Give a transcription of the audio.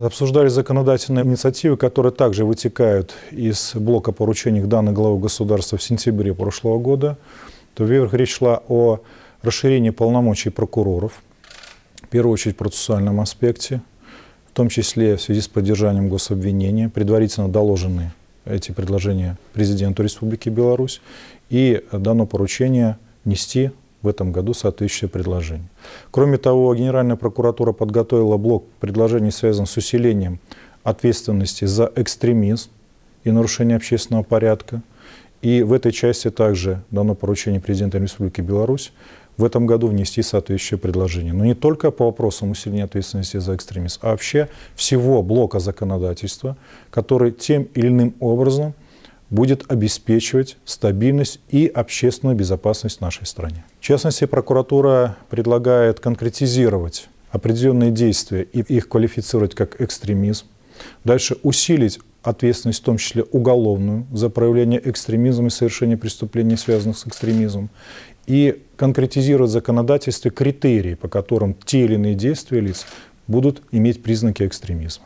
Обсуждали законодательные инициативы, которые также вытекают из блока поручений данных главы государства в сентябре прошлого года. То вверх речь шла о расширении полномочий прокуроров, в первую очередь в процессуальном аспекте, в том числе в связи с поддержанием гособвинения, предварительно доложены эти предложения президенту Республики Беларусь, и дано поручение нести в этом году соответствующее предложение. Кроме того, Генеральная прокуратура подготовила блок предложений, связанных с усилением ответственности за экстремизм и нарушение общественного порядка. И в этой части также дано поручение президента Республики Беларусь в этом году внести соответствующее предложение. Но не только по вопросам усиления ответственности за экстремизм, а вообще всего блока законодательства, который тем или иным образом – будет обеспечивать стабильность и общественную безопасность в нашей стране. В частности, прокуратура предлагает конкретизировать определенные действия и их квалифицировать как экстремизм. Дальше усилить ответственность, в том числе уголовную, за проявление экстремизма и совершение преступлений, связанных с экстремизмом, и конкретизировать в законодательстве критерии, по которым те или иные действия лиц будут иметь признаки экстремизма.